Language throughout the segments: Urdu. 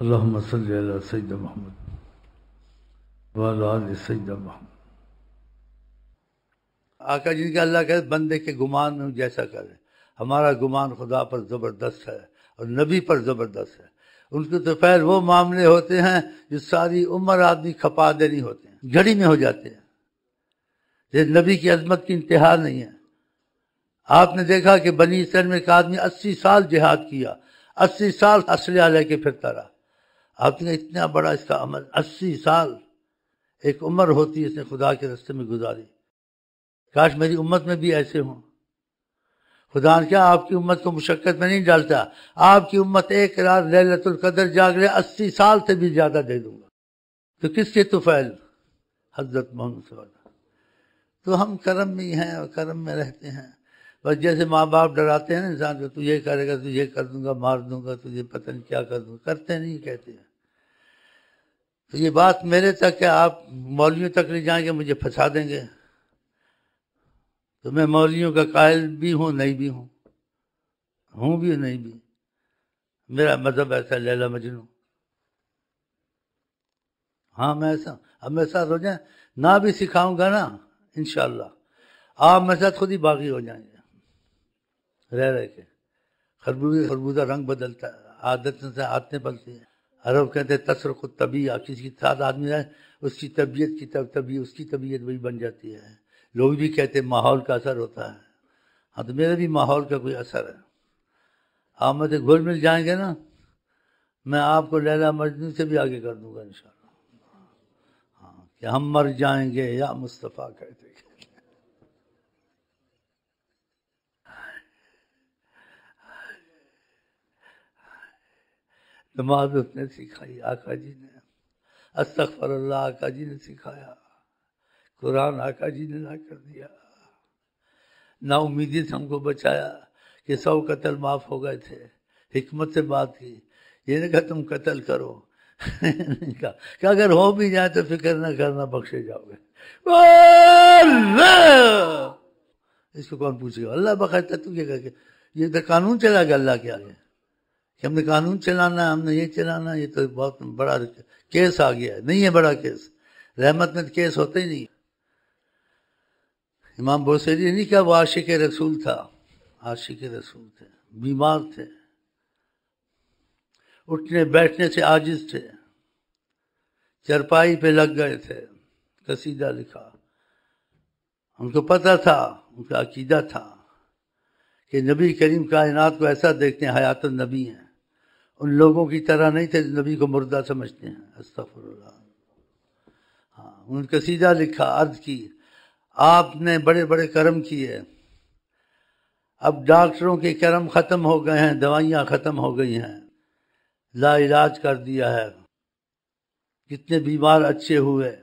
اللہ سیدہ محمد سیدہ محمد آقا جن جی کا اللہ ہیں بندے کے گمان جیسا کرے ہمارا گمان خدا پر زبردست ہے اور نبی پر زبردست ہے ان کے تو دوپہر وہ معاملے ہوتے ہیں جو ساری عمر آدمی کھپا دینی ہوتے ہیں گھڑی میں ہو جاتے ہیں یہ نبی کی عظمت کی انتہا نہیں ہے آپ نے دیکھا کہ بنی میں ایک آدمی اسی سال جہاد کیا اسی سال اسلحہ لے کے پھرتا رہا آپ نے اتنا بڑا اس کا عمل اسی سال ایک عمر ہوتی اس نے خدا کے رستے میں گزاری کاش میری امت میں بھی ایسے ہوں خدا کیا آپ کی امت کو مشقت میں نہیں ڈالتا آپ کی امت ایک رات لیلت القدر جاگ لے اسی سال سے بھی زیادہ دے دوں گا تو کس کے توفیل حضرت محمد صلی اللہ تو ہم کرم میں ہیں اور کرم میں رہتے ہیں بس جیسے ماں باپ ڈراتے ہیں نا انسان کو تو یہ کرے گا تو یہ کر دوں گا مار دوں گا تو یہ پتہ نہیں کیا کر دوں گا کرتے نہیں کہتے ہیں تو یہ بات میرے تک کہ آپ مولیوں تک نہیں جائیں گے مجھے پھنسا دیں گے تو میں مولیوں کا قائل بھی ہوں نہیں بھی ہوں ہوں بھی نہیں بھی میرا مذہب ایسا لیلا مجنو ہاں میں ایسا اب میں ساتھ ہو جائیں نہ بھی سکھاؤں گا نا انشاءاللہ آپ میرے ساتھ خود ہی باغی ہو جائیں گے رہ رہ کے خربوزے خربوزہ رنگ بدلتا ہے عادت سے عادتیں بدلتی ہیں عرب کہتے کہتے تصر کو طبی یا کسی آدمی رہے اس کی طبیعت کی طبیعت اس کی طبیعت وہی بن جاتی ہے لوگ بھی کہتے ہیں ماحول کا اثر ہوتا ہے ہاں تو میرا بھی ماحول کا کوئی اثر ہے آپ سے گھل مل جائیں گے نا میں آپ کو لیلا مجنو سے بھی آگے کر دوں گا انشاءاللہ ہاں کہ ہم مر جائیں گے یا مصطفیٰ کہتے نماز اس نے سکھائی آقا جی نے استغفر اللہ آقا جی نے سکھایا قرآن آقا جی نے نہ کر دیا نا امیدی سے ہم کو بچایا کہ سو قتل معاف ہو گئے تھے حکمت سے بات کی یہ نے کہا تم قتل کرو کہ اگر ہو بھی جائے تو فکر نہ کرنا بخشے جاؤ گے اس کو کون پوچھے گا اللہ بخیر تو یہ کیا کہ یہ تو قانون چلا گیا اللہ کے آگے کہ ہم نے قانون چلانا ہے ہم نے یہ چلانا یہ تو بہت بڑا کیس آ گیا ہے نہیں ہے بڑا کیس رحمت میں کیس ہوتا ہی نہیں امام بوسری نہیں کیا وہ عاشق رسول تھا عاشق رسول تھے بیمار تھے اٹھنے بیٹھنے سے عاجز تھے چرپائی پہ لگ گئے تھے قصیدہ لکھا ان کو پتہ تھا ان کا عقیدہ تھا کہ نبی کریم کائنات کو ایسا دیکھتے ہیں حیات النبی ہیں ان لوگوں کی طرح نہیں تھے نبی کو مردہ سمجھتے ہیں اللہ ہاں ان کا سیدھا لکھا عرض کی آپ نے بڑے بڑے کرم کیے اب ڈاکٹروں کے کرم ختم ہو گئے ہیں دوائیاں ختم ہو گئی ہیں لا علاج کر دیا ہے کتنے بیمار اچھے ہوئے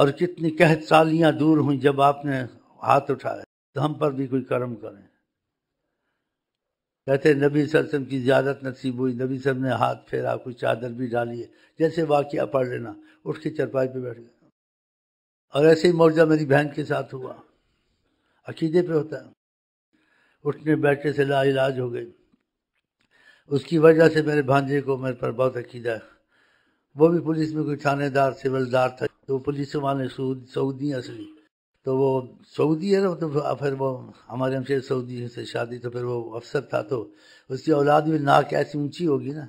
اور کتنی قحط سالیاں دور ہوئیں جب آپ نے ہاتھ اٹھائے تو ہم پر بھی کوئی کرم کریں کہتے ہیں نبی صلی اللہ علیہ وسلم کی زیادت نصیب ہوئی نبی صلی اللہ علیہ وسلم نے ہاتھ پھیرا کوئی چادر بھی ڈالی ہے جیسے واقعہ پڑھ لینا اٹھ کے چرپائی پہ بیٹھ گیا اور ایسے ہی موجہ میری بہن کے ساتھ ہوا عقیدے پہ ہوتا ہے اٹھنے بیٹھنے سے لا علاج ہو گئی اس کی وجہ سے میرے بھانجے کو میرے پر بہت عقیدہ ہے وہ بھی پولیس میں کوئی تھانے دار دار تھا وہ پولیس والے سعودی اصلی تو وہ سعودی ہے تو پھر وہ ہمارے سے سعودی سے شادی تو پھر وہ افسر تھا تو اس کی اولاد بھی ناک ایسی اونچی ہوگی نا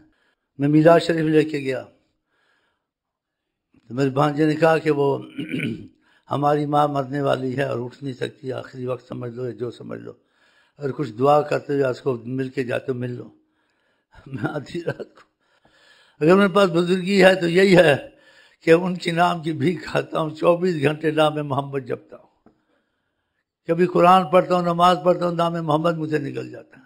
میں میلا شریف لے کے گیا تو میرے بھانجے نے کہا کہ وہ ہماری ماں مرنے والی ہے اور اٹھ نہیں سکتی آخری وقت سمجھ لو یا جو سمجھ لو اور کچھ دعا کرتے ہوئے اس کو مل کے جاتے ہو مل لو میں آدھی اگر میرے پاس بزرگی ہے تو یہی ہے کہ ان کے نام کی بھی کھاتا ہوں چوبیس گھنٹے نام میں محمد جپتا ہوں کبھی قرآن پڑھتا ہوں نماز پڑھتا ہوں نام محمد مجھے نکل جاتا ہے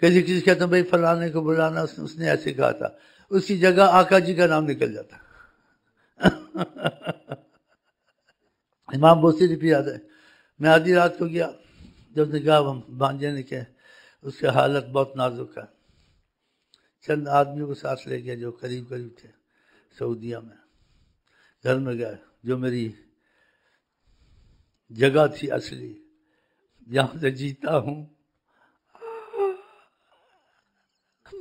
کسی چیز کہتا ہوں بھائی فلانے کو بلانا اس نے اس نے ایسے کہا تھا اس کی جگہ آقا جی کا نام نکل جاتا امام بوسی رفیع یاد ہے میں آدھی رات کو گیا جب نے کہا ہم بانجے نے کہے اس کی حالت بہت نازک ہے چند آدمیوں کو ساتھ لے گیا جو قریب قریب تھے سعودیہ میں گھر میں گئے جو میری جگہ تھی اصلی جہاں سے جیتا ہوں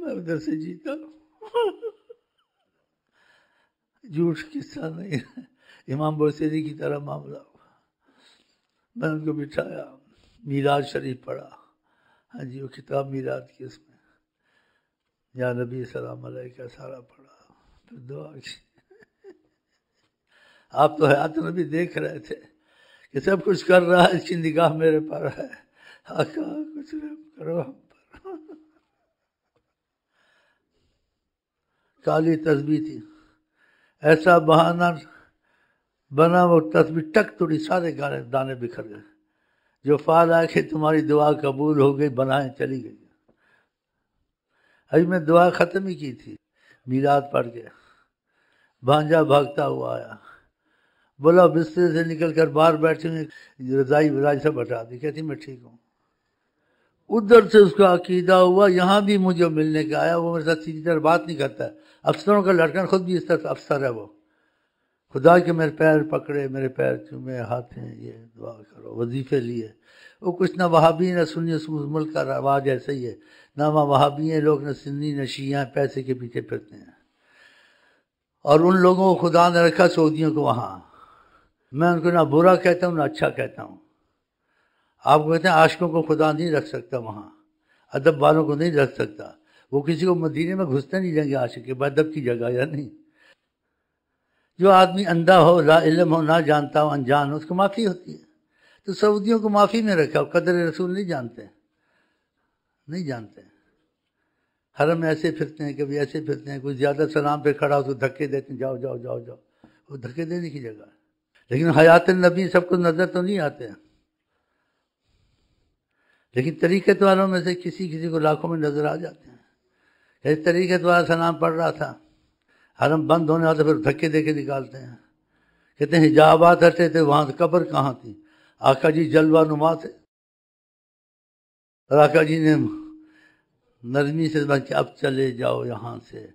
میں ادھر سے جیتا ہوں جھوٹ کس طرح نہیں امام برسری کی طرح معاملہ میں ان کو بٹھایا میراج شریف پڑھا ہاں جی وہ کتاب میراج کی اس میں یا نبی السلام علیہ کا سارا پڑھا پھر دعا کی آپ تو حیات نبی دیکھ رہے تھے سب کچھ کر رہا ہے اس کی نگاہ میرے پر ہے کالی تھی ایسا بنا وہ تصبی ٹک توڑی سارے گانے دانے بکھر گئے جو فال آ کے تمہاری دعا قبول ہو گئی بنائیں چلی گئی ابھی میں دعا ختم ہی کی تھی میلاد پڑ کے بھانجا بھاگتا ہوا آیا بولا بستر سے نکل کر باہر بیٹھے ہوئے رضائی سب ہٹا دی کہتی میں ٹھیک ہوں ادھر سے اس کا عقیدہ ہوا یہاں بھی مجھے ملنے کا آیا وہ میرے ساتھ سیدھی طرح بات نہیں کرتا ہے افسروں کا لڑکن خود بھی اس طرح افسر ہے وہ خدا کے میرے پیر پکڑے میرے پیر چومے ہاتھ ہیں یہ دعا کرو وظیفے لیے وہ کچھ نہ وہابی نہ سنی اس ملک کا رواج ایسا ہی ہے نہ وہاں وہابی ہیں لوگ نہ سنی نہ شیعہ پیسے کے پیچھے پھرتے ہیں اور ان لوگوں کو خدا نے رکھا سعودیوں کو وہاں میں ان کو نہ برا کہتا ہوں نہ اچھا کہتا ہوں آپ کہتے ہیں عاشقوں کو خدا نہیں رکھ سکتا وہاں ادب والوں کو نہیں رکھ سکتا وہ کسی کو مدینے میں گھستے نہیں جائیں گے عاشق کے بعد ادب کی جگہ یا نہیں جو آدمی اندھا ہو لا علم ہو نہ جانتا ہو انجان ہو اس کو معافی ہوتی ہے تو سعودیوں کو معافی میں رکھا ہو قدر رسول نہیں جانتے نہیں جانتے حرم ایسے پھرتے ہیں کبھی ایسے پھرتے ہیں کوئی زیادہ سلام پہ کھڑا ہو تو دھکے دیتے ہیں جاؤ جاؤ جاؤ جاؤ وہ دھکے دینے کی جگہ ہے لیکن حیات نبی سب کو نظر تو نہیں آتے ہیں لیکن طریقے والوں میں سے کسی کسی کو لاکھوں میں نظر آ جاتے ہیں طریقے طریقت والا سلام پڑھ رہا تھا حرم بند ہونے والے پھر دھکے دے کے نکالتے ہیں کہتے ہیں حجابات ہٹے تھے وہاں قبر کہاں تھی آقا جی جلوہ نما تھے اور آقا جی نے نرمی سے اب چلے جاؤ یہاں سے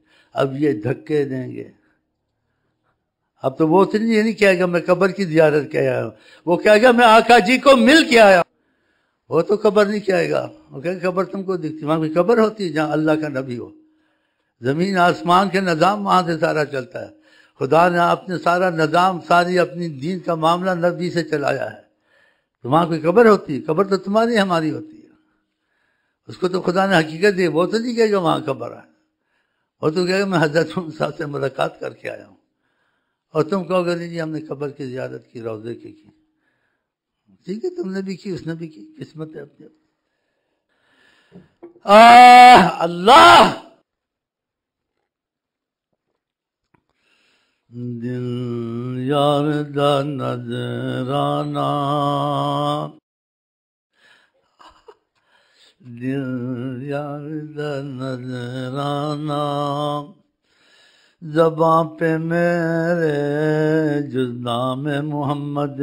اب یہ دھکے دیں گے اب تو وہ تو نہیں یہ نہیں کہے گا میں قبر کی زیارت کے آیا ہوں وہ کہے گیا میں آقا جی کو مل کے آیا وہ تو قبر نہیں کہے گا وہ کہے گا قبر تم کو دکھتی وہاں کی قبر ہوتی ہے جہاں اللہ کا نبی ہو زمین آسمان کے نظام وہاں سے سارا چلتا ہے خدا نے اپنے سارا نظام ساری اپنی دین کا معاملہ نبی سے چلایا ہے تو وہاں کوئی قبر ہوتی ہے قبر تو تمہاری ہماری ہوتی ہے اس کو تو خدا نے حقیقت دی وہ تو نہیں کہے گا وہاں قبر ہے وہ تو کہے گیا میں حضرت صاحب سے ملاقات کر کے آیا ہوں और तुम कहोगे नहीं जी हमने कब्र की ज्यादत की रोजे की की ठीक है तुमने भी की उसने भी की किस्मत है अपनी अल्लाह दिल यार दा नजराना दिल यार दा नजराना زبان پہ میرے جز نام محمد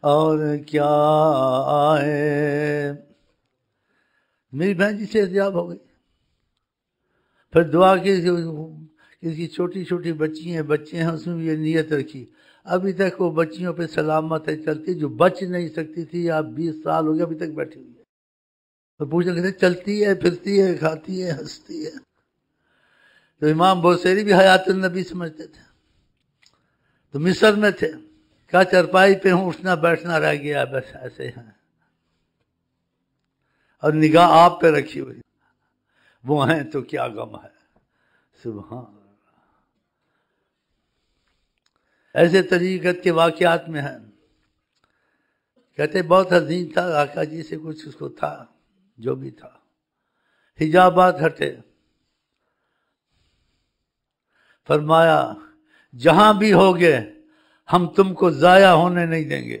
اور کیا آئے میری بہن جی سے احتیاط ہو گئی پھر دعا کی اس کی چھوٹی چھوٹی بچی ہیں بچے ہیں اس میں یہ نیت رکھی ابھی تک وہ بچیوں پہ سلامت ہے چلتی جو بچ نہیں سکتی تھی آپ بیس سال ہو گئے ابھی تک بیٹھی ہوئی ہے پوچھ لے چلتی ہے پھرتی ہے کھاتی ہے ہنستی ہے تو امام بوسیری بھی حیات النبی سمجھتے تھے تو مصر میں تھے کیا چرپائی پہ ہوں اٹھنا بیٹھنا رہ گیا بس ایسے ہیں اور نگاہ آپ پہ رکھی ہوئی وہ ہیں تو کیا غم ہے سبحان ایسے طریقت کے واقعات میں ہیں کہتے بہت حزین تھا آقا جی سے کچھ اس کو تھا جو بھی تھا حجابات ہٹے فرمایا جہاں بھی ہوگے ہم تم کو ضائع ہونے نہیں دیں گے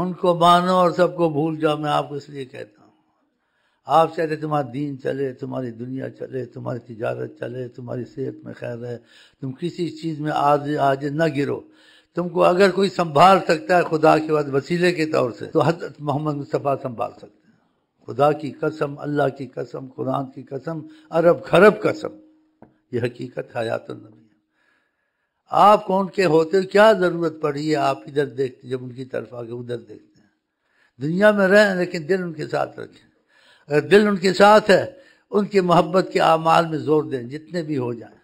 ان کو مانو اور سب کو بھول جاؤ میں آپ کو اس لیے کہتا ہوں آپ چاہتے تمہارا دین چلے تمہاری دنیا چلے تمہاری تجارت چلے تمہاری صحت میں خیر ہے تم کسی چیز میں آج آج نہ گرو تم کو اگر کوئی سنبھال سکتا ہے خدا کے بعد وسیلے کے طور سے تو حضرت محمد مصطفیٰ سنبھال سکتا خدا کی قسم اللہ کی قسم قرآن کی قسم عرب خرب قسم یہ حقیقت حیات النبی ہے آپ کون کے ہوتے کیا ضرورت پڑی ہے آپ ادھر دیکھتے جب ان کی طرف آگے ادھر دیکھتے ہیں دنیا میں رہیں لیکن دل ان کے ساتھ رکھیں اگر دل ان کے ساتھ ہے ان کی محبت کے اعمال میں زور دیں جتنے بھی ہو جائیں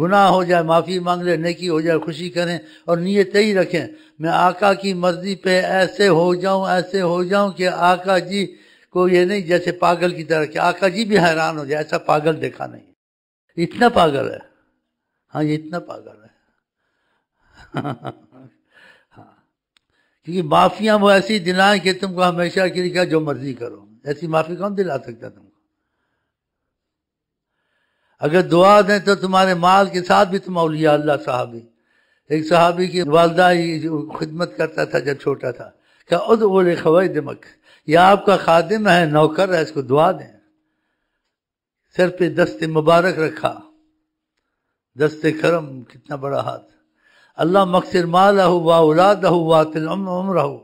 گناہ ہو جائے معافی مانگ لیں نیکی ہو جائے خوشی کریں اور نیتیں ہی رکھیں میں آقا کی مرضی پہ ایسے ہو جاؤں ایسے ہو جاؤں کہ آقا جی کو یہ نہیں جیسے پاگل کی طرح کہ آقا جی بھی حیران ہو جائے ایسا پاگل دیکھا نہیں اتنا پاگل ہے ہاں یہ اتنا پاگل ہے کیونکہ معافیاں وہ ایسی دلائیں کہ تم کو ہمیشہ کے لیے کیا جو مرضی کرو ایسی معافی کون دلا سکتا تم کو اگر دعا دیں تو تمہارے مال کے ساتھ بھی تم اولیاء اللہ صحابی ایک صحابی کی والدہ ہی خدمت کرتا تھا جب چھوٹا تھا کیا اد بولے خواہ دمک یا آپ کا خادم ہے نوکر ہے اس کو دعا دیں سر پہ دست مبارک رکھا دست کرم کتنا بڑا ہاتھ اللہ مقصر مال ہو وا اولاد عمر رہو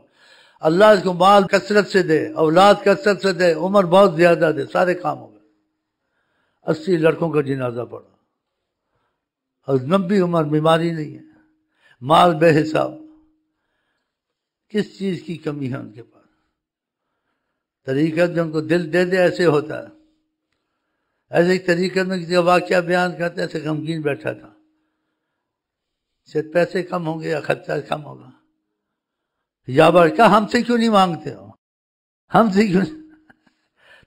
اللہ اس کو مال کثرت سے دے اولاد کثرت سے دے عمر بہت زیادہ دے سارے کام ہو گئے اسی لڑکوں کا جنازہ پڑا اور لمبی عمر بیماری نہیں ہے مال بے حساب کس چیز کی کمی ہے ان کے پاس طریقت جو ان کو دل دے دے ایسے ہوتا ہے ایسے طریقت میں کسی کا واقعہ بیان کرتے ہیں غمگین بیٹھا تھا پیسے کم ہوں گے یا خرچہ کم ہوگا یا بار کیا ہم سے کیوں نہیں مانگتے ہو ہم سے کیوں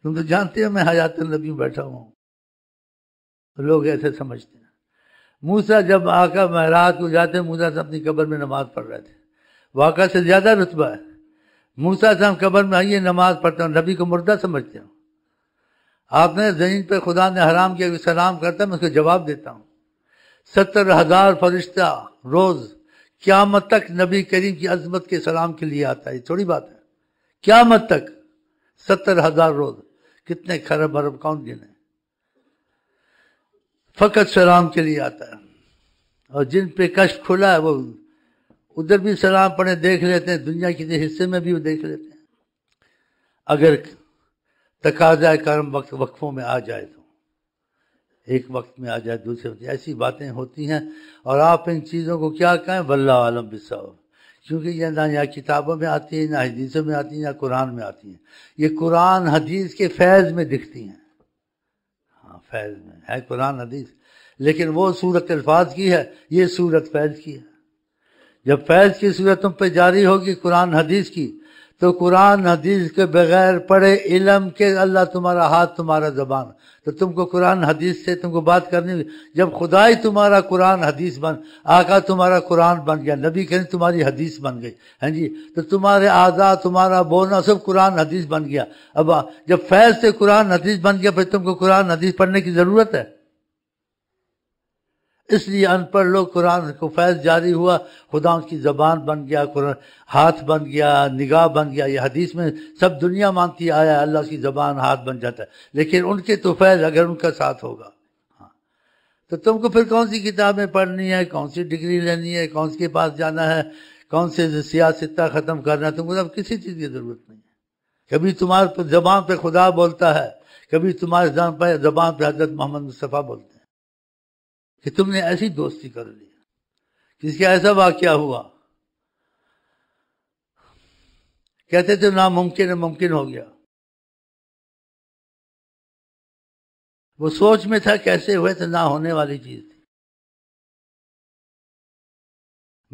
تم تو جانتے ہو میں حیات النبی بیٹھا ہوں لوگ ایسے سمجھتے ہیں موسا جب آ کر کو جاتے موسا سے اپنی قبر میں نماز پڑھ رہے تھے واقعہ سے زیادہ رتبہ ہے موسا صاحب قبر میں آئیے نماز پڑھتے ہوں نبی کو مردہ سمجھتے آپ نے نے خدا حرام کیا سلام کرتا میں اس کو جواب دیتا ہوں ستر ہزار فرشتہ روز قیامت تک نبی کریم کی عظمت کے سلام کے لیے آتا ہے یہ تھوڑی بات ہے قیامت تک ستر ہزار روز کتنے خرب ارب کون گنے فقط سلام کے لیے آتا ہے اور جن پہ کشف کھلا ہے وہ ادھر بھی سلام پڑھیں دیکھ لیتے ہیں دنیا کے حصے میں بھی وہ دیکھ لیتے ہیں اگر تقاضۂ کرم وقت وقفوں میں آ جائے تو ایک وقت میں آ جائے دوسرے وقت ایسی باتیں ہوتی ہیں اور آپ ان چیزوں کو کیا کہیں واللہ عالم بصَََ کیونکہ یہ نہ یا کتابوں میں آتی ہیں نہ حدیثوں میں آتی ہیں نہ قرآن میں آتی ہیں یہ قرآن حدیث کے فیض میں دکھتی ہیں ہاں فیض میں ہے قرآن حدیث لیکن وہ صورت الفاظ کی ہے یہ صورت فیض کی ہے جب فیض کی صورت تم پہ جاری ہوگی قرآن حدیث کی تو قرآن حدیث کے بغیر پڑھے علم کے اللہ تمہارا ہاتھ تمہارا زبان تو تم کو قرآن حدیث سے تم کو بات کرنی ہوئی جب خدا ہی تمہارا قرآن حدیث بن آقا تمہارا قرآن بن گیا نبی کہیں تمہاری حدیث بن گئی ہیں جی تو تمہارے آذا تمہارا بونا سب قرآن حدیث بن گیا اب جب فیض سے قرآن حدیث بن گیا پھر تم کو قرآن حدیث پڑھنے کی ضرورت ہے اس لیے ان پڑھ لوگ قرآن کو فیض جاری ہوا خدا کی زبان بن گیا قرآن ہاتھ بن گیا نگاہ بن گیا یہ حدیث میں سب دنیا مانتی آیا اللہ کی زبان ہاتھ بن جاتا ہے لیکن ان کے تو فیض اگر ان کا ساتھ ہوگا ہاں تو تم کو پھر کون سی کتابیں پڑھنی ہے کون سی ڈگری لینی ہے کون کے پاس جانا ہے کون سے سیاستہ ختم کرنا ہے تم کو کسی چیز کی ضرورت نہیں ہے کبھی تمہارے زبان پہ خدا بولتا ہے کبھی تمہارے زبان پہ حضرت محمد مصطفیٰ بولتے ہیں کہ تم نے ایسی دوستی کر لی جس کا ایسا واقعہ ہوا کہتے تھے ناممکن ممکن ہو گیا وہ سوچ میں تھا کیسے ہوئے تو نہ ہونے والی چیز تھی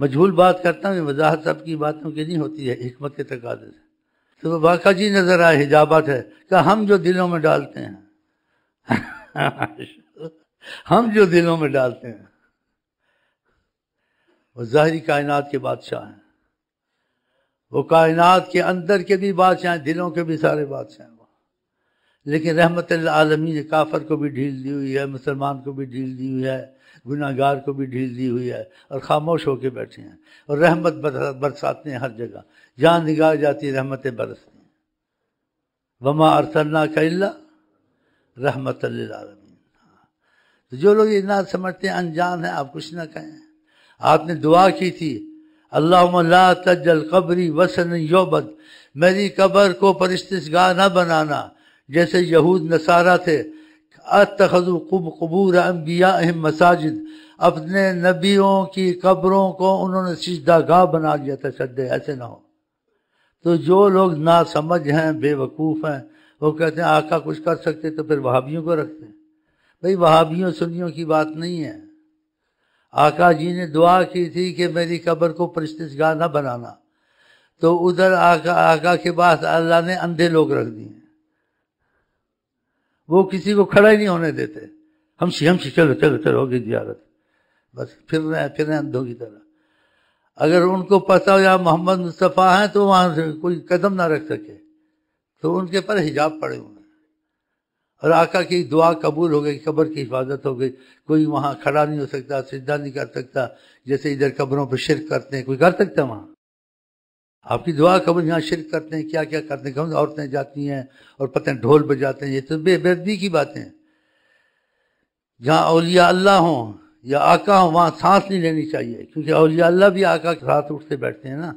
مجھول بات کرتا ہوں وضاحت سب کی باتوں کی نہیں ہوتی ہے حکمت کے تقاضے سے تو وہ واقعہ جی نظر آئے حجابات ہے کہ ہم جو دلوں میں ڈالتے ہیں ہم جو دلوں میں ڈالتے ہیں وہ ظاہری کائنات کے بادشاہ ہیں وہ کائنات کے اندر کے بھی بادشاہ ہیں دلوں کے بھی سارے بادشاہ ہیں وہ لیکن رحمت اللہ عالمی کافر کو بھی ڈھیل دی ہوئی ہے مسلمان کو بھی ڈھیل دی ہوئی ہے گناہ گار کو بھی ڈھیل دی ہوئی ہے اور خاموش ہو کے بیٹھے ہیں اور رحمت برساتے ہیں ہر جگہ جہاں نگاہ جاتی رحمت ہیں وما ارسلنا کا اللہ رحمت اللہ عالمی تو جو لوگ یہ نہ سمجھتے ہیں انجان ہے آپ کچھ نہ کہیں آپ نے دعا کی تھی اللہ لا تجل قبری وسن یوبد میری قبر کو پرستش گاہ نہ بنانا جیسے یہود نصارہ تھے اتخذو قب قبور اہم مساجد اپنے نبیوں کی قبروں کو انہوں نے سجدہ گاہ بنا لیا تھا سدے ایسے نہ ہو تو جو لوگ نا سمجھ ہیں بے وقوف ہیں وہ کہتے ہیں آقا کچھ کر سکتے تو پھر وہابیوں کو رکھتے ہیں بھئی وہابیوں سنیوں کی بات نہیں ہے آقا جی نے دعا کی تھی کہ میری قبر کو پرستشگاہ نہ بنانا تو ادھر آقا آقا کے پاس اللہ نے اندھے لوگ رکھ دیے وہ کسی کو کھڑا ہی نہیں ہونے دیتے ہم سی سی ہم چلو چلو چلو گی زیارت بس پھر رہے پھر رہے اندھوں کی طرح اگر ان کو پتا ہو یا محمد مصطفیٰ ہیں تو وہاں سے کوئی قدم نہ رکھ سکے تو ان کے پر حجاب پڑے ہوں اور آقا کی دعا قبول ہو گئی قبر کی حفاظت ہو گئی کوئی وہاں کھڑا نہیں ہو سکتا سجدہ نہیں کر سکتا جیسے ادھر قبروں پہ شرک کرتے ہیں کوئی کر سکتا وہاں آپ کی دعا قبول یہاں شرک کرتے ہیں کیا کیا کرتے ہیں عورتیں جاتی ہیں اور پتہ ڈھول بجاتے ہیں یہ تو بے بردی کی باتیں جہاں اولیاء اللہ ہوں یا آقا ہوں وہاں سانس نہیں لینی چاہیے کیونکہ اولیاء اللہ بھی آقا کے ساتھ اٹھتے بیٹھتے ہیں نا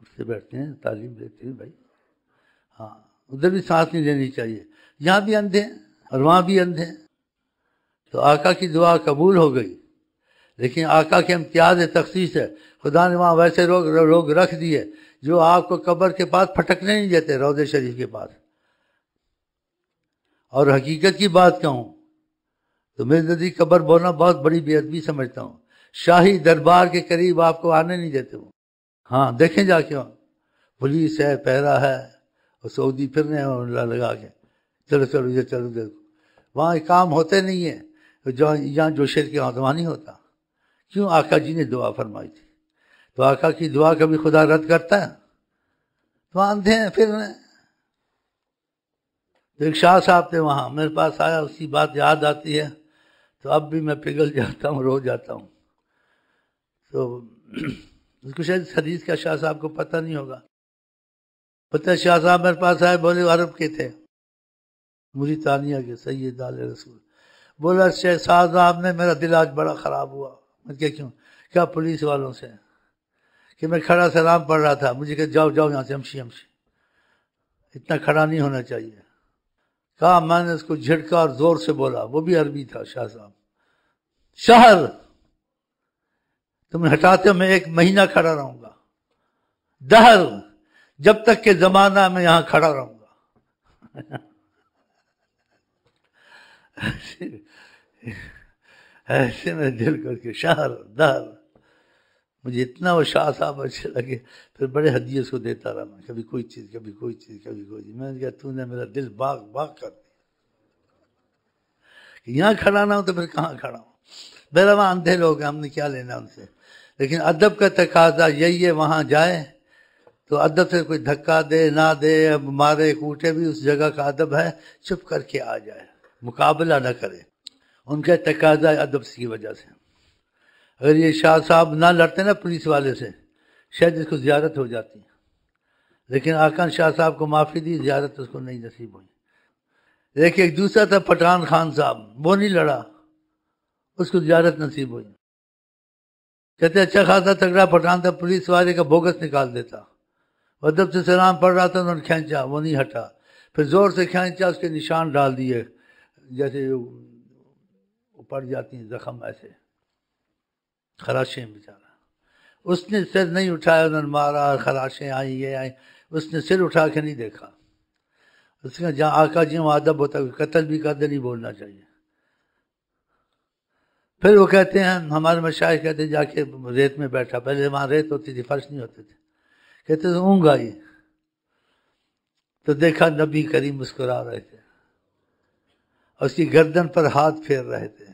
اٹھتے بیٹھتے ہیں تعلیم دیتے ہیں بھائی ہاں ادھر بھی سانس نہیں لینی چاہیے یہاں بھی اندھے ہیں اور وہاں بھی اندھے ہیں تو آقا کی دعا قبول ہو گئی لیکن آقا کے امتیاز تخصیص ہے خدا نے وہاں ویسے روگ رکھ دیے جو آپ کو قبر کے پاس پھٹکنے نہیں دیتے رود شریف کے پاس اور حقیقت کی بات کہوں تو میں ندی قبر بولنا بہت بڑی ادبی سمجھتا ہوں شاہی دربار کے قریب آپ کو آنے نہیں دیتے ہوں ہاں دیکھیں جا کے پولیس ہے پہرا ہے اور سعودی پھرنے اور لگا کے چلو چلو یہ چلو دیکھو وہاں کام ہوتے نہیں یہاں جہاں شیر کے ہاتھ وہاں نہیں ہوتا کیوں آقا جی نے دعا فرمائی تھی تو آقا کی دعا کبھی خدا رد کرتا ہے تو اندھے ہیں پھر ایک شاہ صاحب تھے وہاں میرے پاس آیا اس کی بات یاد آتی ہے تو اب بھی میں پگھل جاتا ہوں رو جاتا ہوں تو اس کو شاید حدیث کا شاہ صاحب کو پتہ نہیں ہوگا پتہ شاہ صاحب میرے پاس آئے بولے عرب کے تھے مجھے تانی آگے سہی ہے دال رسول بولا میرا دل آج بڑا خراب ہوا میں کیوں کیا پولیس والوں سے کہ میں کھڑا سلام پڑھ رہا تھا مجھے کہ جاؤ جاؤ یہاں سے ہمشی ہمشی اتنا کھڑا نہیں ہونا چاہیے کہا میں نے اس کو جھڑکا اور زور سے بولا وہ بھی عربی تھا شاہ صاحب شہر تمہیں ہٹاتے ہو میں ایک مہینہ کھڑا رہوں گا دہر جب تک کہ زمانہ میں یہاں کھڑا رہوں گا ہاں، ایسے میں دل کر کے شہر دار مجھے اتنا وہ شاہ صاحب اچھے لگے پھر بڑے حدیث کو دیتا رہا میں کبھی کوئی چیز کبھی کوئی چیز کبھی کوئی چیز میں نے نے کہا تو میرا دل باغ باغ کر دیا کہ یہاں کھڑا نہ ہو تو پھر کہاں کھڑا ہوں بہر وہاں اندھے لوگ ہیں ہم نے کیا لینا ان سے لیکن ادب کا تقاضا یہی ہے وہاں جائے تو ادب سے کوئی دھکا دے نہ دے اب مارے کوٹے بھی اس جگہ کا ادب ہے چپ کر کے آ جائے مقابلہ نہ کرے ان کے تقاض ادب کی وجہ سے اگر یہ شاہ صاحب نہ لڑتے نا پولیس والے سے شاید اس کو زیارت ہو جاتی لیکن آکان شاہ صاحب کو معافی دی زیارت اس کو نہیں نصیب ہوئی لیکن ایک دوسرا تھا پٹھان خان صاحب وہ نہیں لڑا اس کو زیارت نصیب ہوئی کہتے اچھا خاصا تگڑا پٹھان تھا پولیس والے کا بوگس نکال دیتا ادب سے سلام پڑ رہا تھا انہوں نے کھینچا وہ نہیں ہٹا پھر زور سے کھینچا اس کے نشان ڈال دیے جیسے پڑ جاتی ہیں زخم ایسے خراشیں بیچارہ اس نے سر نہیں اٹھایا انہوں نے مارا خراشیں آئیں یہ آئیں اس نے سر اٹھا کے نہیں دیکھا اس کا جہاں آکا جی وہاں ادب ہوتا ہے قتل بھی قدر نہیں بولنا چاہیے پھر وہ کہتے ہیں ہمارے مشاہد کہتے ہیں جا کے ریت میں بیٹھا پہلے وہاں ریت ہوتی تھی فرش نہیں ہوتے تھے کہتے تھے اونگ آئی تو دیکھا نبی کریم مسکرا رہے تھے اور اس کی گردن پر ہاتھ پھیر رہے تھے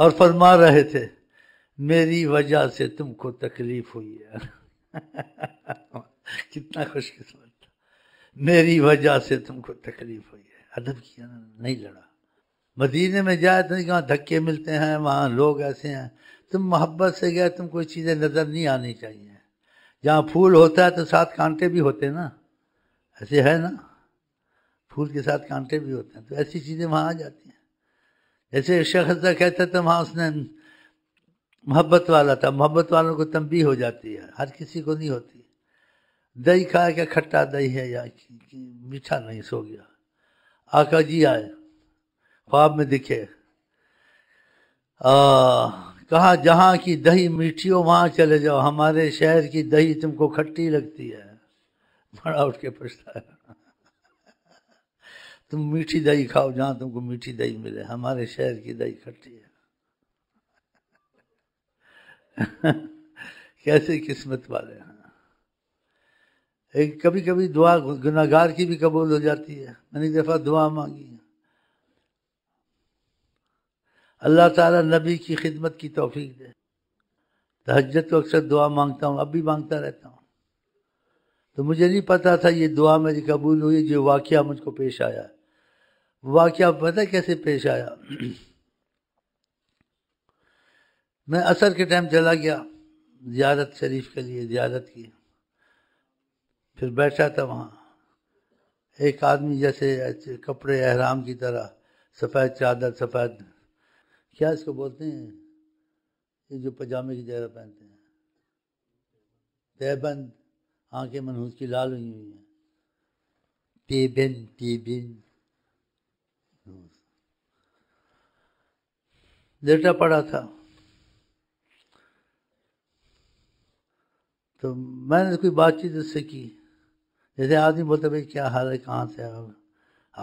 اور فرما رہے تھے میری وجہ سے تم کو تکلیف ہوئی ہے کتنا خوش قسمت تھا میری وجہ سے تم کو تکلیف ہوئی ہے ادب کیا نا نہیں لڑا مدینے میں جائے تو وہاں دھکے ملتے ہیں وہاں لوگ ایسے ہیں تم محبت سے گئے تم کوئی چیزیں نظر نہیں آنی چاہیے جہاں پھول ہوتا ہے تو ساتھ کانٹے بھی ہوتے نا ایسے ہے نا پھول کے ساتھ کانٹے بھی ہوتے ہیں تو ایسی چیزیں وہاں آ جاتی ہیں جیسے شخص کہتا تھا وہاں اس نے محبت والا تھا محبت والوں کو تنبیہ ہو جاتی ہے ہر کسی کو نہیں ہوتی دہی کھایا کیا کھٹا دہی ہے یا میٹھا نہیں سو گیا آقا جی آئے خواب میں دکھے کہا جہاں کی دہی میٹھی ہو وہاں چلے جاؤ ہمارے شہر کی دہی تم کو کھٹی لگتی ہے بڑا اٹھ کے پچھتا ہے تم میٹھی دہی کھاؤ جہاں تم کو میٹھی دہی ملے ہمارے شہر کی دہی کھٹی ہے کیسے قسمت والے ہیں کبھی کبھی دعا گار کی بھی قبول ہو جاتی ہے میں نے دفعہ دعا مانگی ہے اللہ تعالیٰ نبی کی خدمت کی توفیق دے تہجد تو اکثر دعا مانگتا ہوں اب بھی مانگتا رہتا ہوں تو مجھے نہیں پتا تھا یہ دعا میری قبول ہوئی جو واقعہ مجھ کو پیش آیا ہے واقعہ پتا کیسے پیش آیا میں اثر کے ٹائم چلا گیا زیارت شریف کے لیے زیارت کی پھر بیٹھا تھا وہاں ایک آدمی جیسے کپڑے احرام کی طرح سفید چادر سفید کیا اس کو بولتے ہیں یہ جو پجامے کی جگہ پہنتے ہیں تہ بند آنکھیں منہوس کی لال ہوئی ہوئی ہیں بن بن لیٹا پڑا تھا تو میں نے کوئی بات چیت اس سے کی جیسے آدمی بولتا بھائی کیا حال ہے کہاں سے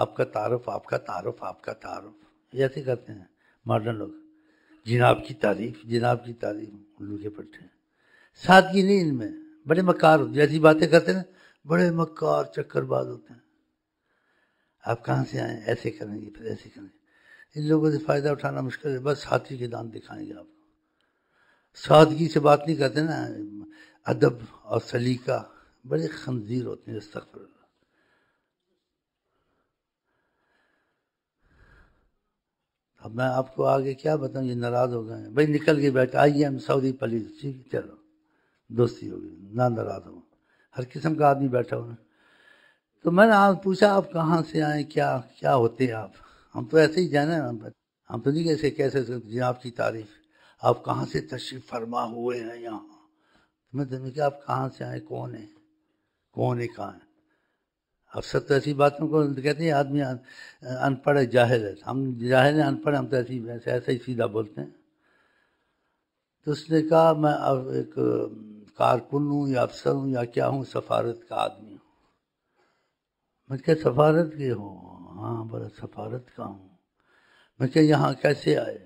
آپ کا تعارف آپ کا تعارف آپ کا تعارف ایسے کرتے ہیں ماڈرن لوگ جناب کی تعریف جناب کی تعریف الو کے پٹھے ہیں نہیں ان میں بڑے مکار ہوتے جیسی باتیں کرتے ہیں بڑے مکار چکر باز ہوتے ہیں آپ کہاں سے آئیں ایسے کریں گے پھر ایسے کریں گے ان لوگوں سے فائدہ اٹھانا مشکل ہے بس ہاتھی کے دانت دکھائیں گے آپ کو سادگی سے بات نہیں کرتے نا ادب اور سلیقہ بڑے خنزیر ہوتے ہیں اب میں آپ کو آگے کیا بتاؤں یہ ناراض ہو گئے بھائی نکل کے بیٹھے آئیے ہم سعودی پلیز چلو دوستی ہو گئی نہ ناراض ہو ہر قسم کا آدمی بیٹھا ہوا تو میں نے آپ پوچھا آپ کہاں سے آئیں کیا کیا ہوتے ہیں آپ ہم تو ایسے ہی جانا ہے ہم ہم تو نہیں کیسے کیسے جی آپ کی تعریف آپ کہاں سے تشریف فرما ہوئے ہیں یہاں میں کہ آپ کہاں سے آئے کون ہیں کون ہے کہاں ہے اب سب تو ایسی باتوں کو کہتے ہیں آدمی ان پڑھ ہے جاہل ہے ہم جاہل ہیں ان پڑھ ہم تو ایسی ایسے ایسا ہی سیدھا بولتے ہیں تو اس نے کہا میں اب ایک کارکن ہوں یا افسر ہوں یا کیا ہوں سفارت کا آدمی ہوں میں کہ سفارت کے ہوں ہاں بڑا سفارت کا ہوں میں کہ یہاں کیسے آئے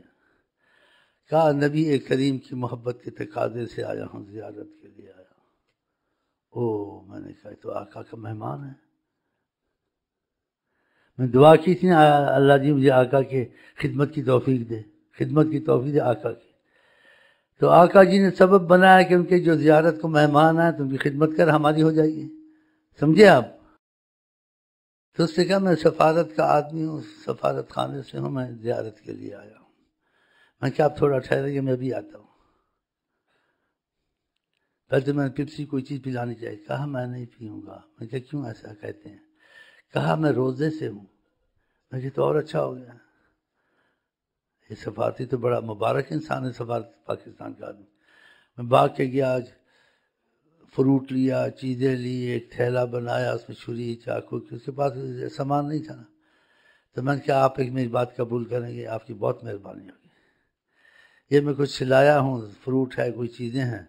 کہا نبی کریم کی محبت کے تقاضے سے آیا ہوں زیارت کے لیے آیا او میں نے کہا تو آقا کا مہمان ہے میں دعا کی تھی نا اللہ جی مجھے آقا کے خدمت کی توفیق دے خدمت کی توفیق دے آقا کی تو آقا جی نے سبب بنایا کہ ان کے جو زیارت کو مہمان آئے تم کی خدمت کر ہماری ہو جائیے سمجھے آپ تو اس نے کہا میں سفارت کا آدمی ہوں سفارت خانے سے ہوں میں زیارت کے لیے آیا ہوں میں کیا آپ تھوڑا ٹھہرے گے میں بھی آتا ہوں پہلے تو میں نے پیپسی کوئی چیز پلانی چاہیے کہا میں نہیں پیوں گا میں کہا کیوں ایسا کہتے ہیں کہا میں روزے سے ہوں میں کہ تو اور اچھا ہو گیا یہ سفارتی تو بڑا مبارک انسان ہے سفارت پاکستان کا آدمی میں باغ کے گیا آج فروٹ لیا چیزیں لی ایک تھیلا بنایا اس میں چھری چاقو کی اس کے پاس سامان نہیں تھا نا تو میں نے کہا آپ ایک میری بات قبول کریں گے آپ کی بہت مہربانی ہوگی یہ میں کچھ سلایا ہوں فروٹ ہے کوئی چیزیں ہیں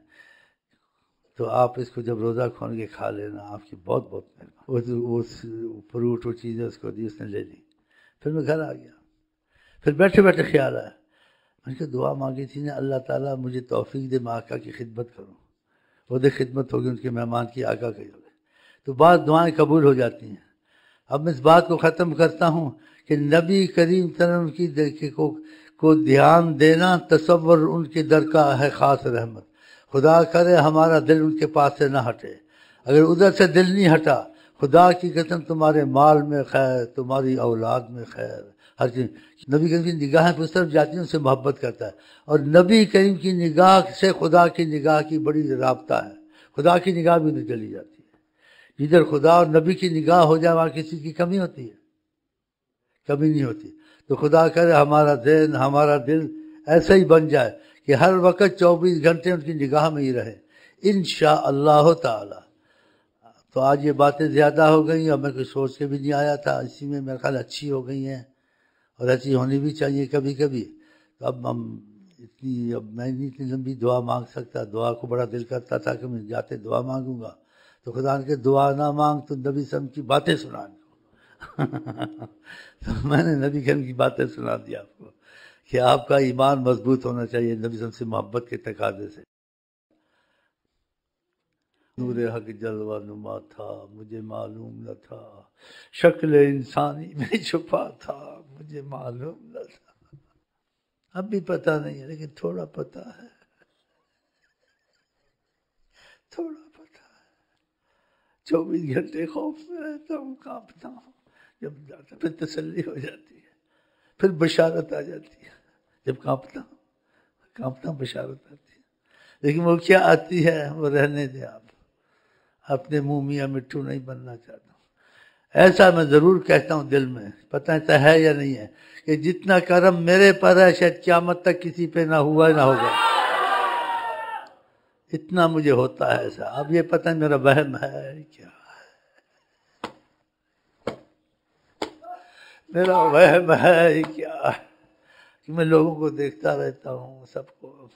تو آپ اس کو جب روزہ کھول کے کھا لینا آپ کی بہت بہت مہربانی وہ فروٹ وہ چیزیں اس کو دی اس نے لے لی پھر میں گھر آ گیا پھر بیٹھے بیٹھے خیال آیا میں نے کہا دعا مانگی تھی نا اللہ تعالیٰ مجھے توفیق دے ماں کا کی خدمت کروں بہت خدمت ہوگی ان کے مہمان کی آگاہ کی جائے تو بعض دعائیں قبول ہو جاتی ہیں اب میں اس بات کو ختم کرتا ہوں کہ نبی کریم ترم کی دیکھے کو کو دھیان دینا تصور ان کے در کا ہے خاص رحمت خدا کرے ہمارا دل ان کے پاس سے نہ ہٹے اگر ادھر سے دل نہیں ہٹا خدا کی قسم تمہارے مال میں خیر تمہاری اولاد میں خیر ہر چیز نبی کریم کی نگاہیں اس طرف جاتی ہیں سے محبت کرتا ہے اور نبی کریم کی نگاہ سے خدا کی نگاہ کی بڑی رابطہ ہے خدا کی نگاہ بھی ادھر چلی جاتی ہے جدھر خدا اور نبی کی نگاہ ہو جائے وہاں کسی کی کمی ہوتی ہے کمی نہیں ہوتی تو خدا کرے ہمارا ذہن ہمارا دل ایسا ہی بن جائے کہ ہر وقت چوبیس گھنٹے ان کی نگاہ میں ہی رہے ان شاء اللہ تعالیٰ تو آج یہ باتیں زیادہ ہو گئیں اور میں کچھ سوچ کے بھی نہیں آیا تھا اسی میں میرا خیال اچھی ہو گئی ہیں اور ایسی ہونی بھی چاہیے کبھی کبھی اب ہم اتنی اب میں نہیں اتنی لمبی دعا مانگ سکتا دعا کو بڑا دل کرتا تھا کہ میں جاتے دعا مانگوں گا تو خدا کے دعا نہ مانگ تو نبی سم کی باتیں سنا تو میں نے نبی گھر کی باتیں سنا دی آپ کو کہ آپ کا ایمان مضبوط ہونا چاہیے نبی سم سے محبت کے تقاضے سے نور حق جلوہ نما تھا مجھے معلوم نہ تھا شکل انسانی میں چھپا تھا مجھے معلوم نہ تھا اب بھی پتا نہیں ہے لیکن تھوڑا پتا ہے تھوڑا ہے چوبیس گھنٹے خوف میں رہتا ہوں ہوں کانپتا جب جاتا پھر تسلی ہو جاتی ہے پھر بشارت آ جاتی ہے جب کانپتا ہوں کانپتا ہوں بشارت آتی ہے لیکن وہ کیا آتی ہے وہ رہنے دیں آپ اپنے منہ میاں مٹھو نہیں بننا چاہتا ایسا میں ضرور کہتا ہوں دل میں پتہ ہے یا نہیں ہے کہ جتنا کرم میرے پر ہے شاید قیامت تک کسی پہ نہ ہوا نہ ہوگا اتنا مجھے ہوتا ہے ایسا اب یہ ہے میرا بہم ہے کیا کیا ہے میرا کہ میں لوگوں کو دیکھتا رہتا ہوں سب کو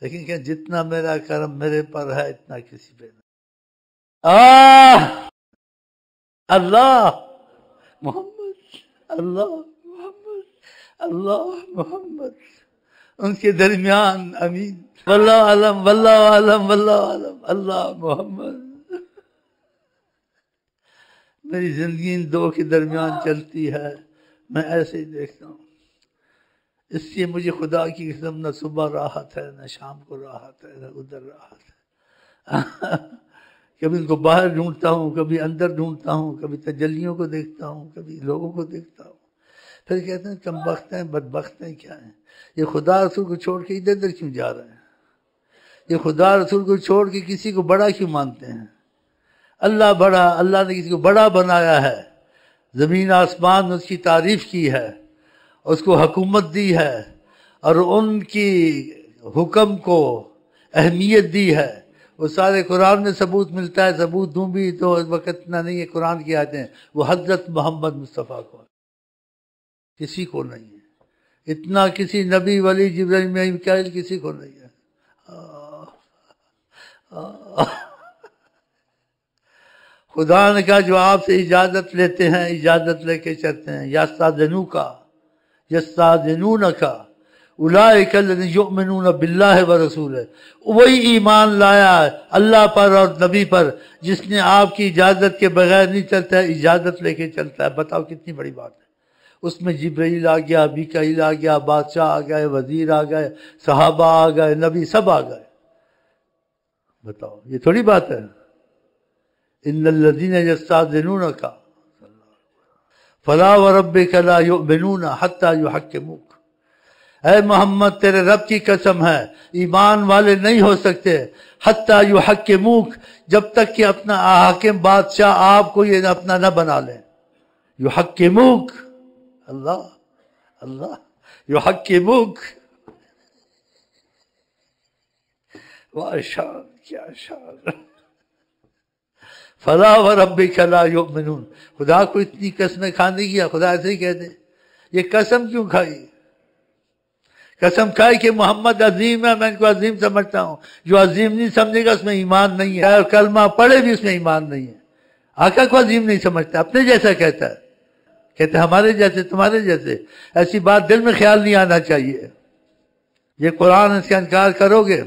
لیکن کہ جتنا میرا کرم میرے پر ہے اتنا کسی پہ نہ اللہ محمد اللہ محمد اللہ محمد ان کے درمیان امین واللہ واللہ واللہ اللہ محمد میری زندگی ان دو کے درمیان چلتی ہے میں ایسے ہی دیکھتا ہوں اس لیے مجھے خدا کی قسم نہ صبح راحت ہے نہ شام کو راحت ہے نہ ادھر راحت ہے کبھی ان کو باہر ڈھونڈتا ہوں کبھی اندر ڈھونڈتا ہوں کبھی تجلیوں کو دیکھتا ہوں کبھی لوگوں کو دیکھتا ہوں پھر کہتے ہیں کم بخت ہیں بد بخت ہیں کیا ہیں یہ خدا رسول کو چھوڑ کے ادھر ادھر کیوں جا رہے ہیں یہ خدا رسول کو چھوڑ کے کسی کو بڑا کیوں مانتے ہیں اللہ بڑا اللہ نے کسی کو بڑا بنایا ہے زمین آسمان نے اس کی تعریف کی ہے اس کو حکومت دی ہے اور ان کی حکم کو اہمیت دی ہے وہ سارے قرآن میں ثبوت ملتا ہے ثبوت دوں بھی تو وقت اتنا نہیں ہے قرآن کی آتے ہیں وہ حضرت محمد مصطفیٰ کو کسی کو نہیں ہے اتنا کسی نبی ولی جبرائیل میں کسی کو نہیں ہے خدا نے کہا جو آپ سے اجازت لیتے ہیں اجازت لے کے چلتے ہیں یاستا دنو کا یسادن کا رسول ہے وہی ایمان لایا ہے اللہ پر اور نبی پر جس نے آپ کی اجازت کے بغیر نہیں چلتا ہے اجازت لے کے چلتا ہے بتاؤ کتنی بڑی بات ہے اس میں جبرائیل آ گیا بیکل آ گیا بادشاہ آ گئے وزیر آ گئے صحابہ آ گئے نبی سب آ گئے بتاؤ یہ تھوڑی بات ہے ان لدی نے کا فلاح و رب کلا یو بینون یو حق کے منہ اے محمد تیرے رب کی قسم ہے ایمان والے نہیں ہو سکتے حتی یو حق کے موک جب تک کہ اپنا حاکم بادشاہ آپ کو یہ اپنا نہ بنا لیں یو حق کے موک اللہ اللہ یو حق کے شان کیا فلا و رب کلا چلا یو خدا کو اتنی قسمیں کھانے کی ایسے ہی کہہ دے یہ قسم کیوں کھائی قسم کھائی کہ محمد عظیم ہے میں ان کو عظیم سمجھتا ہوں جو عظیم نہیں سمجھے گا اس میں ایمان نہیں ہے اور کلمہ پڑھے بھی اس میں ایمان نہیں ہے آقا کو عظیم نہیں سمجھتا اپنے جیسا کہتا ہے کہتے ہمارے جیسے تمہارے جیسے ایسی بات دل میں خیال نہیں آنا چاہیے یہ قرآن اس کا انکار کرو گے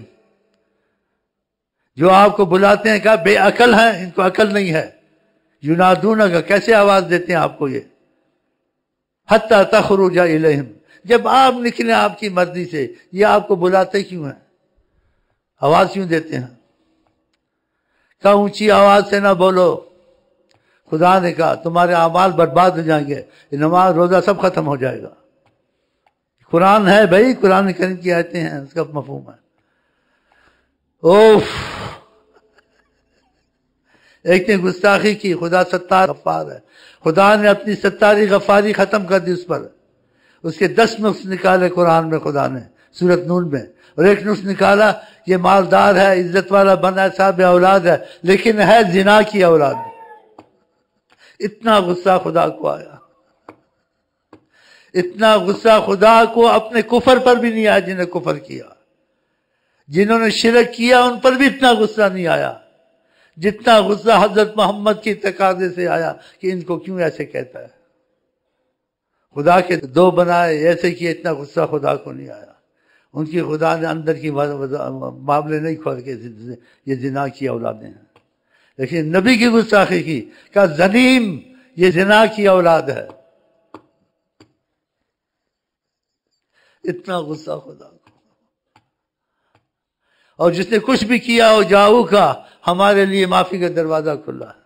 جو آپ کو بلاتے ہیں کہا بے عقل ہیں ان کو عقل نہیں ہے یونادون کا کیسے آواز دیتے ہیں آپ کو یہ حتیٰ تخرجہ الہم جب آپ نکلیں آپ کی مرضی سے یہ آپ کو بلاتے کیوں ہیں آواز کیوں دیتے ہیں کہا اونچی آواز سے نہ بولو خدا نے کہا تمہارے اعمال برباد ہو جائیں گے یہ نماز روزہ سب ختم ہو جائے گا قرآن ہے بھائی قرآن کریم کی آتے ہیں اس کا مفہوم ہے اوف ایک نے گستاخی کی خدا ستار غفار ہے خدا نے اپنی ستاری غفاری ختم کر دی اس پر اس کے دس نقص نکالے قرآن میں خدا نے سورت نون میں اور ایک نقص نکالا یہ مالدار ہے عزت والا بنا صاحب اولاد ہے لیکن ہے زنا کی اولاد اتنا غصہ خدا کو آیا اتنا غصہ خدا کو اپنے کفر پر بھی نہیں آیا جنہیں کفر کیا جنہوں نے شرک کیا ان پر بھی اتنا غصہ نہیں آیا جتنا غصہ حضرت محمد کی تقاضے سے آیا کہ ان کو کیوں ایسے کہتا ہے خدا کے دو بنائے ایسے کیے اتنا غصہ خدا کو نہیں آیا ان کی خدا نے اندر کی کی معاملے نہیں کھول کے یہ زنا اولادیں ہیں لیکن نبی کی غصہ اولاد ہے اتنا غصہ خدا کو اور جس نے کچھ بھی کیا ہو جاؤ کا ہمارے لیے معافی کا دروازہ کھلا ہے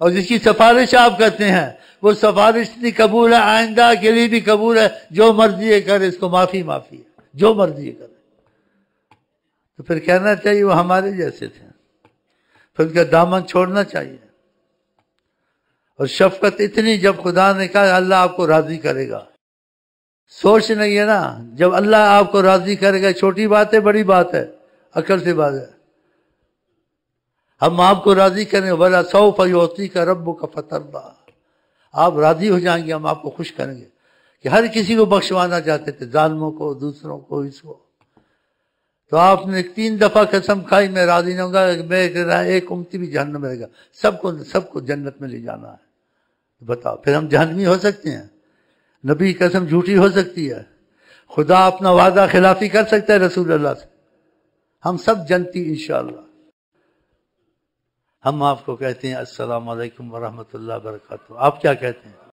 اور جس کی سفارش آپ کرتے ہیں وہ سفارش بھی قبول ہے آئندہ کے لیے بھی قبول ہے جو مرضی ہے کرے اس کو معافی معافی ہے جو مرضی ہے کرے تو پھر کہنا چاہیے وہ ہمارے جیسے تھے پھر ان کا دامن چھوڑنا چاہیے اور شفقت اتنی جب خدا نے کہا اللہ آپ کو راضی کرے گا سوچ نہیں ہے نا جب اللہ آپ کو راضی کرے گا چھوٹی بات ہے بڑی بات ہے عقل سے بات ہے ہم آپ کو راضی کریں بلا سو فیوتی کا رب کا فتح آپ راضی ہو جائیں گے ہم آپ کو خوش کریں گے کہ ہر کسی کو بخشوانا چاہتے تھے ظالموں کو دوسروں کو اس کو تو آپ نے تین دفعہ قسم کھائی میں راضی نہ ہوں گا میں ایک امتی بھی جہنم میں رہے گا سب کو سب کو جنت میں لے جانا ہے بتاؤ پھر ہم جہنمی ہو سکتے ہیں نبی قسم جھوٹی ہو سکتی ہے خدا اپنا وعدہ خلافی کر سکتا ہے رسول اللہ سے ہم سب جنتی انشاءاللہ ہم آپ کو کہتے ہیں السلام علیکم ورحمۃ اللہ وبرکاتہ آپ کیا کہتے ہیں